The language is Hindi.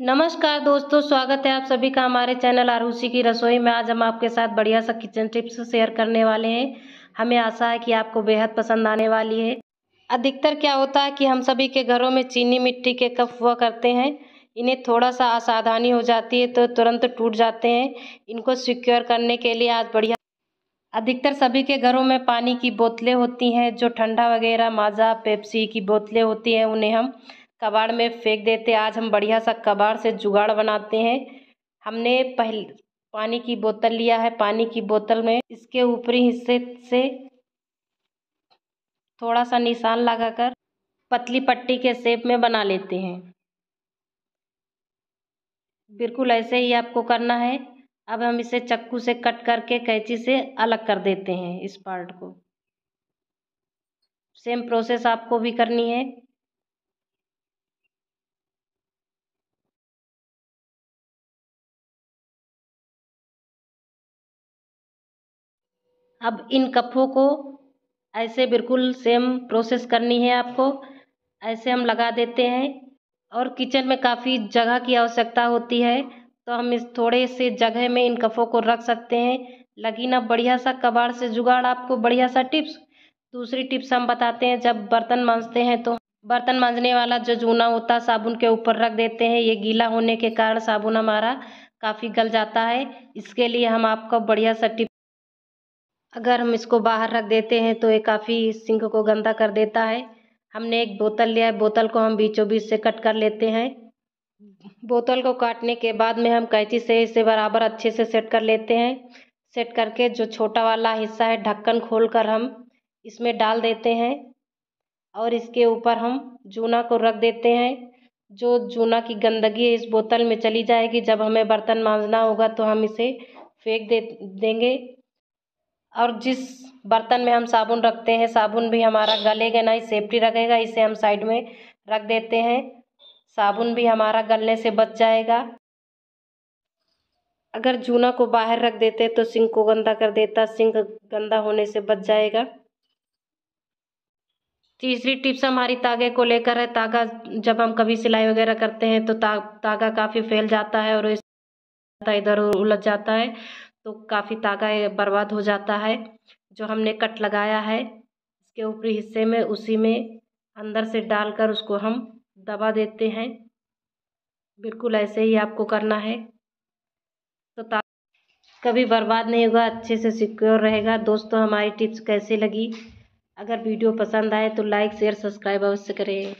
नमस्कार दोस्तों स्वागत है आप सभी का हमारे चैनल आरूसी की रसोई में आज हम आपके साथ बढ़िया सा किचन टिप्स शेयर करने वाले हैं हमें आशा है कि आपको बेहद पसंद आने वाली है अधिकतर क्या होता है कि हम सभी के घरों में चीनी मिट्टी के कप हुआ करते हैं इन्हें थोड़ा सा असावधानी हो जाती है तो तुरंत टूट जाते हैं इनको सिक्योर करने के लिए आज बढ़िया अधिकतर सभी के घरों में पानी की बोतलें होती हैं जो ठंडा वगैरह माजा पेप्सी की बोतलें होती हैं उन्हें हम कबाड़ में फेंक देते आज हम बढ़िया सा कबाड़ से जुगाड़ बनाते हैं हमने पहले पानी की बोतल लिया है पानी की बोतल में इसके ऊपरी हिस्से से थोड़ा सा निशान लगाकर पतली पट्टी के शेप में बना लेते हैं बिल्कुल ऐसे ही आपको करना है अब हम इसे चक्कू से कट करके कैंची से अलग कर देते हैं इस पार्ट को सेम प्रोसेस आपको भी करनी है अब इन कफ़ों को ऐसे बिल्कुल सेम प्रोसेस करनी है आपको ऐसे हम लगा देते हैं और किचन में काफ़ी जगह की आवश्यकता होती है तो हम इस थोड़े से जगह में इन कफ़ों को रख सकते हैं लगी ना बढ़िया सा कबाड़ से जुगाड़ आपको बढ़िया सा टिप्स दूसरी टिप्स हम बताते हैं जब बर्तन मांजते हैं तो बर्तन मांजने वाला जो जूना होता है साबुन के ऊपर रख देते हैं ये गीला होने के कारण साबुन हमारा काफ़ी गल जाता है इसके लिए हम आपको बढ़िया सा टिप अगर हम इसको बाहर रख देते हैं तो ये काफ़ी सिंक को गंदा कर देता है हमने एक बोतल लिया है बोतल को हम बीचों बीच से कट कर लेते हैं बोतल को काटने के बाद में हम कैंची से इसे बराबर अच्छे से सेट कर लेते हैं सेट करके जो छोटा वाला हिस्सा है ढक्कन खोल कर हम इसमें डाल देते हैं और इसके ऊपर हम जूना को रख देते हैं जो जूना की गंदगी इस बोतल में चली जाएगी जब हमें बर्तन मांजना होगा तो हम इसे फेंक दे देंगे और जिस बर्तन में हम साबुन रखते हैं साबुन भी हमारा गलेगा नहीं सेफ्टी रखेगा इसे हम साइड में रख देते हैं साबुन भी हमारा गलने से बच जाएगा अगर जूना को बाहर रख देते तो सिंक को गंदा कर देता सिंक गंदा होने से बच जाएगा तीसरी टिप्स हमारी तागे को लेकर है तागा जब हम कभी सिलाई वगैरह करते हैं तो ता, तागा काफ़ी फैल जाता है और इधर उलझ जाता है तो काफ़ी तागा बर्बाद हो जाता है जो हमने कट लगाया है उसके ऊपरी हिस्से में उसी में अंदर से डाल कर उसको हम दबा देते हैं बिल्कुल ऐसे ही आपको करना है तो ता कभी बर्बाद नहीं होगा अच्छे से सिक्योर रहेगा दोस्तों हमारी टिप्स कैसे लगी अगर वीडियो पसंद आए तो लाइक शेयर सब्सक्राइब अवश्य करें